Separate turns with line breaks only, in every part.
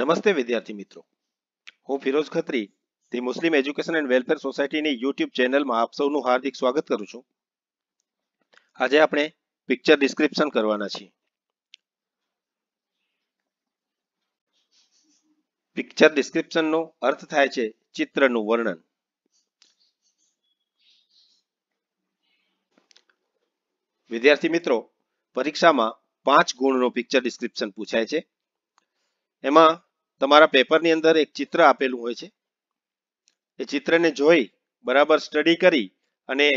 નમસ્તે વિદ્યાર્થી મિત્રો હું Firoz Khatri the Muslim education and welfare સોસાયટીની યુટ્યુબ ચેનલમાં આપ સૌનું હાર્દિક સ્વાગત કરું છું આજે આપણે પિક્ચર ડિસ્ક્રિપ્શન કરવાના છીએ પિક્ચર ડિસ્ક્રિપ્શનનો અર્થ થાય છે ચિત્રનું વર્ણન વિદ્યાર્થી મિત્રો પરીક્ષામાં પાંચ ગુણનો પિક્ચર ડિસ્ક્રિપ્શન પૂછાય છે એમાં તમારા પેપરની અંદર એક ચિત્ર આપેલું હોય છે એ ચિત્રને જોઈ બરાબર સ્ટડી કરી અને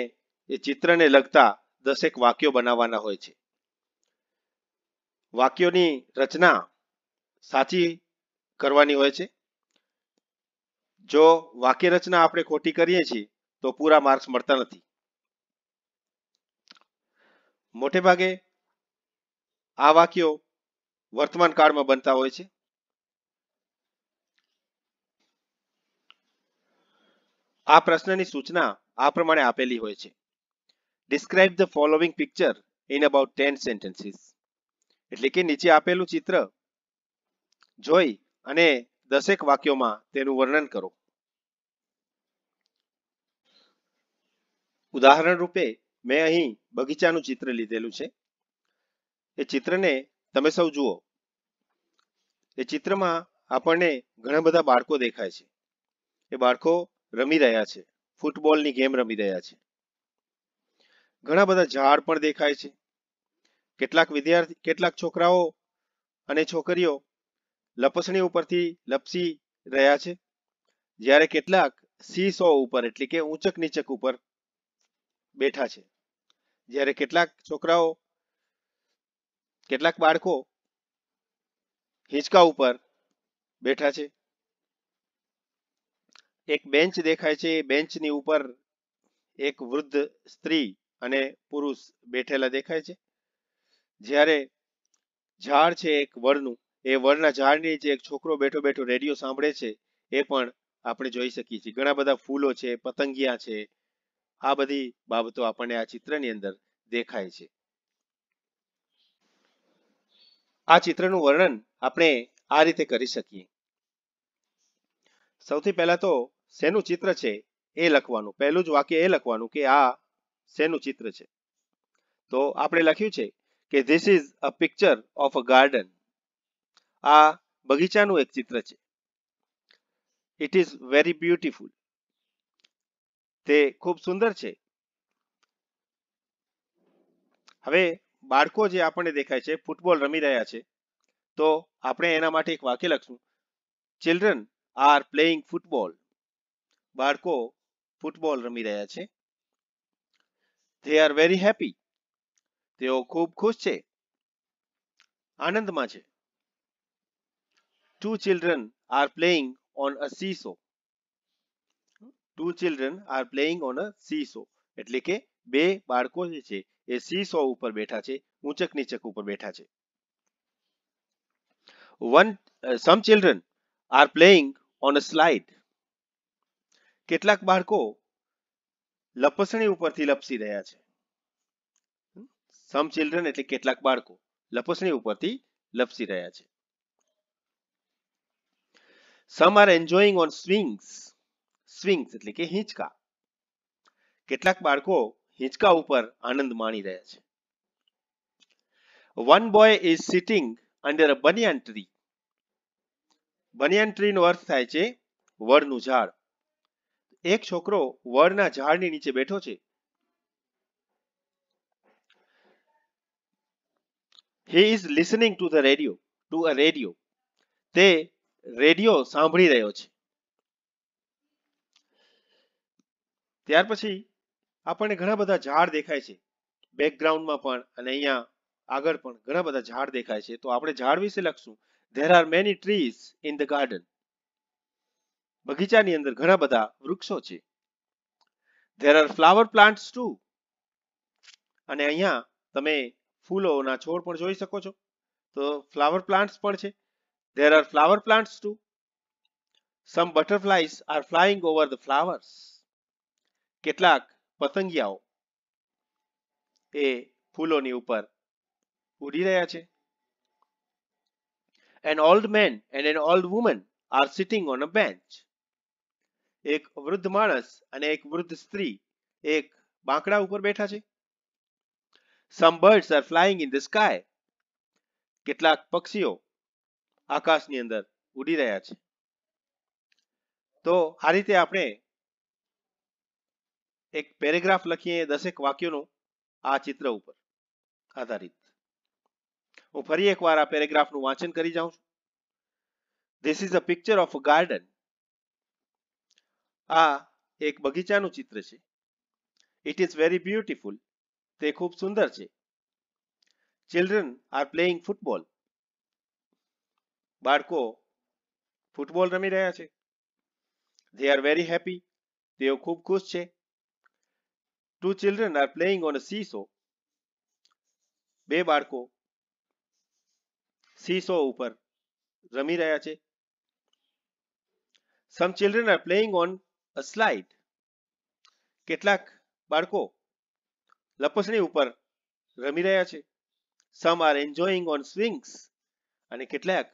એ ચિત્રને લગતા દસેક વાક્યો બનાવવાના હોય છે વાક્યોની રચના સાચી કરવાની હોય છે જો વાક્ય રચના આપણે ખોટી કરીએ છીએ તો પૂરા માર્ક્સ મળતા નથી મોટે ભાગે આ વાક્યો વર્તમાન કાળમાં બનતા હોય છે આ પ્રશ્નની સૂચના આ પ્રમાણે આપેલી હોય છે describe the following picture in about ten sentences એટલે કે નીચે આપેલું ચિત્ર જોઈ અને દસેક વાક્યોમાં તેનું વર્ણન કરો ઉદાહરણ રૂપે મેં અહીં બગીચાનું ચિત્ર લીધેલું છે એ ચિત્રને તમે સૌ જુઓ એ ચિત્રમાં આપણને ઘણા બધા બાળકો દેખાય છે એ બાળકો રમી રહ્યા છે ફૂટબોલની ગેમ રમી રહ્યા છે ઘણા બધા ઝાડ પણ દેખાય છે કેટલાક વિદ્યાર્થી કેટલાક છોકરાઓ અને છોકરીઓ લપસણી ઉપરથી લપસી રહ્યા છે જ્યારે કેટલાક સી સો ઉપર એટલે કે ઊંચક નીચક ઉપર બેઠા છે જ્યારે કેટલાક છોકરાઓ કેટલાક બાળકો હિંચકા ઉપર બેઠા છે એક બેન્ચ દેખાય છે બેન્ચની ઉપર એક વૃદ્ધ સ્ત્રી અને પુરુષ બેઠેલા દેખાય છે જ્યારે ઝાડ છે એક વડનું એ વડના ઝાડની નીચે એક છોકરો બેઠો બેઠો રેડિયો સાંભળે છે એ પણ આપણે જોઈ શકીએ છીએ ઘણા બધા ફૂલો છે પતંગિયા છે આ બધી બાબતો આપણને આ ચિત્રની અંદર દેખાય છે આ ચિત્રનું વર્ણન આપણે આ રીતે કરી શકીએ સૌથી પહેલા તો શેનું ચિત્ર છે એ લખવાનું પહેલું જ વાક્ય એ લખવાનું કે આ શેનું ચિત્ર છે તો આપણે લખ્યું છે કે this is a picture of a garden આ બગીચાનું એક ચિત્ર છે ઇટ ઇઝ વેરી બ્યુટીફુલ તે ખૂબ સુંદર છે હવે બાળકો જે આપણને દેખાય છે ફૂટબોલ રમી રહ્યા છે તો આપણે એના માટે એક વાક્ય લખશું ચિલ્ડ્રન આર પ્લેઇંગ ફૂટબોલ બાળકો ફૂટબોલ રમી રહ્યા છે ધે આર વેરી હેપી તેઓ ખૂબ ખુશ છે આનંદમાં છે two children are playing on a seesaw two children are playing on a seesaw એટલે કે બે બાળકો જે છે એ સી સીસો ઉપર બેઠા છે ઊંચક નીચક ઉપર બેઠા છે one some children are playing on a slide કેટલાક બાળકો લપસણી ઉપરથી લપસી રહ્યા છે સમ ચિલ્ડ્રન એટલે કેટલાક બાળકો લપસણી ઉપરથી લપસી રહ્યા છે some are enjoying on swings swings એટલે કે હિંચકા કેટલાક બાળકો હિંચકા ઉપર આનંદ માણી રહ્યા છે one boy is sitting under a banyan tree banyan ટ્રીનો અર્થ થાય છે વડનું ઝાડ એક છોકરો વડના ઝાડની નીચે બેઠો છે he is listening to the radio to a radio તે રેડિયો સાંભળી રહ્યો છે ત્યાર પછી આપણને ઘણા બધા ઝાડ દેખાય છે બેકગ્રાઉન્ડમાં પણ અને અહીંયા આગળ પણ ઘણા બધા ઝાડ દેખાય છે તો આપણે ઝાડ વિશે લખશું There are many trees in the garden. બગીચાની અંદર ઘણા બધા વૃક્ષો છે There are flower plants too. અને અહીંયા તમે ફૂલોના છોડ પણ જોઈ શકો છો તો ફ્લાવર પ્લાન્ટ્સ પણ છે There are flower plants too. Some butterflies are flying over the flowers. કેટલાક પતંગિયાઓ એ ફૂલોની ઉપર ઉડી રહ્યા છે An old man and an old woman are sitting on a bench. એક વૃદ્ધ માણસ અને એક વૃદ્ધ સ્ત્રી એક બાંકડા ઉપર બેઠા છે some birds are flying in the sky કેટલાક પક્ષીઓ આકાશની અંદર ઉડી રહ્યા છે તો આ રીતે આપણે એક પેરેગ્રાફ લખીએ દસેક વાક્યોનું આ ચિત્ર ઉપર આધારિત હું ફરી એકવાર આ પેરેગ્રાફનું વાંચન કરી જાઉં છું this is a picture of a garden આ એક બગીચાનું ચિત્ર છે ઇટ ઇઝ વેરી બ્યુટિફુલ તે ખૂબ સુંદર છે ચિલ્ડ્રન આર પ્લેઇંગ ફૂટબોલ બાળકો ફૂટબોલ રમી રહ્યા છે ધે આર વેરી હેપી તેઓ ખૂબ ખુશ છે two children are playing on a seesaw બે બાળકો સીસો ઉપર રમી રહ્યા છે some children are playing on a slide કેટલાક બાળકો લપસણી ઉપર રમી રહ્યા છે some are enjoying on swings અને કેટલાક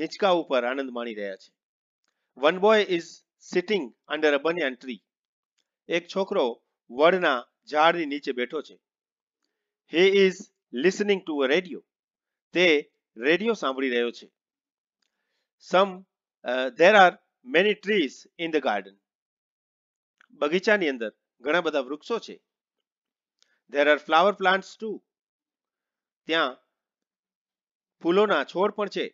હિંચકા ઉપર આનંદ માણી રહ્યા છે one boy is sitting under a banyan tree એક છોકરો વડના ઝાડની નીચે બેઠો છે he is listening to a radio તે રેડિયો સાંભળી રહ્યો છે some there are many trees in the garden બગીચાની અંદર ઘણા બધા વૃક્ષો છે there are flower plant too ત્યાં ફૂલોના છોડ પણ છે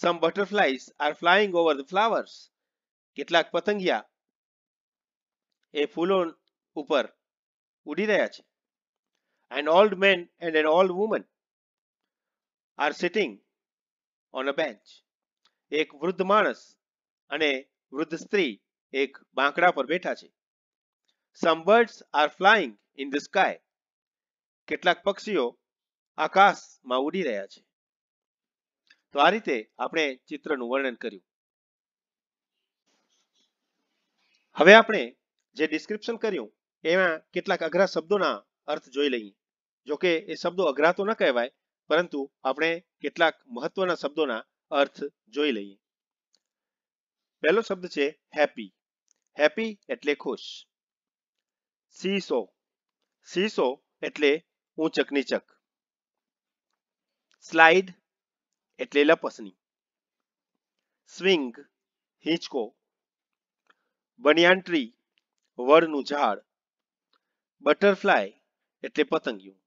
some butterflies are flying over the flowers કેટલાક પતંગિયા એ ફૂલો ઉપર ઉડી રહ્યા છે an old man and an old woman are sitting on a bench એક વૃદ્ધ માણસ અને વૃદ્ધ સ્ત્રી એક બાંકડા પર બેઠા છે some birds are flying in the sky કેટલાક પક્ષીઓ આકાશમાં ઉડી રહ્યા છે તો આ રીતે આપણે ચિત્રનું વર્ણન કર્યું હવે આપણે જે ડિસ્ક્રિપ્શન કર્યું એમાં કેટલાક અઘરા શબ્દોના અર્થ જોઈ લઈએ જોકે એ શબ્દો અઘરા તો ન કહેવાય પરંતુ આપણે કેટલાક મહત્વના શબ્દોના અર્થ જોઈ લઈએ પહેલો શબ્દ છે હેપી હેપી એટલે ખુશ સીસો સીસો એટલે ઊંચકનીચક સ્લાઇડ એટલે લપસણી સ્વિંગ હિંચકો બનિયાન ટ્રી વડનું ઝાડ બટરફ્લાય એટલે પતંગિયું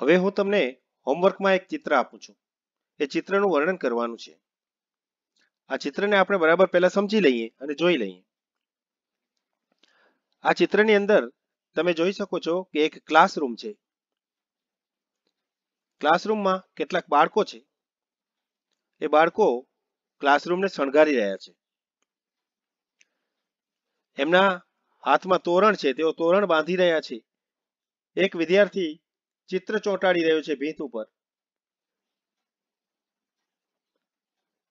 હવે હું તમને હોમવર્કમાં એક ચિત્ર આપું છું એ ચિત્રનું વર્ણન કરવાનું છે આ ચિત્રને આપણે બરાબર પહેલા સમજી લઈએ અને જોઈ લઈએ આ ચિત્રની અંદર તમે જોઈ શકો છો કે એક ક્લાસરૂમ છે ક્લાસરૂમમાં કેટલાક બાળકો છે એ બાળકો ક્લાસરૂમને શણગારી રહ્યા છે એમના હાથમાં તોરણ છે તેઓ તોરણ બાંધી રહ્યા છે એક વિદ્યાર્થી ચિત્ર ચોંટાડી રહ્યો છે ભીંત ઉપર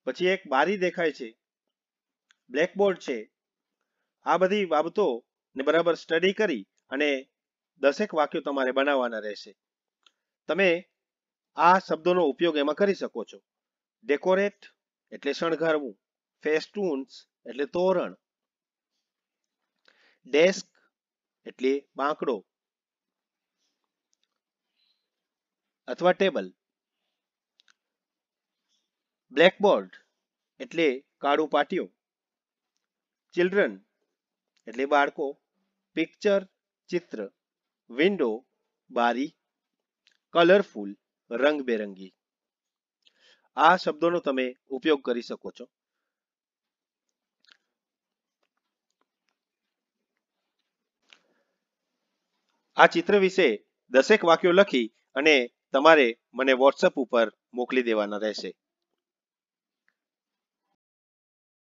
પછી એક બારી દેખાય છે બ્લેકબોર્ડ છે આ બધી બાબતો ને બરાબર સ્ટડી કરી અને દસેક વાક્યો તમારે બનાવવાના રહેશે તમે આ શબ્દોનો ઉપયોગ એમાં કરી શકો છો ડેકોરેટ એટલે શણગારવું ફેસ્ટૂન્સ એટલે તોરણ ડેસ્ક એટલે બાંકડો અથવા ટેબલ બ્લેકબોર્ડ એટલે કાળું પાટિયું ચિલ્ડ્રન એટલે બાળકો પિક્ચર ચિત્ર વિન્ડો બારી કલરફુલ રંગબેરંગી આ શબ્દોનો તમે ઉપયોગ કરી શકો છો આ ચિત્ર વિશે દસેક વાક્યો લખી અને તમારે મને વોટ્સઅપ ઉપર મોકલી દેવાના રહેશે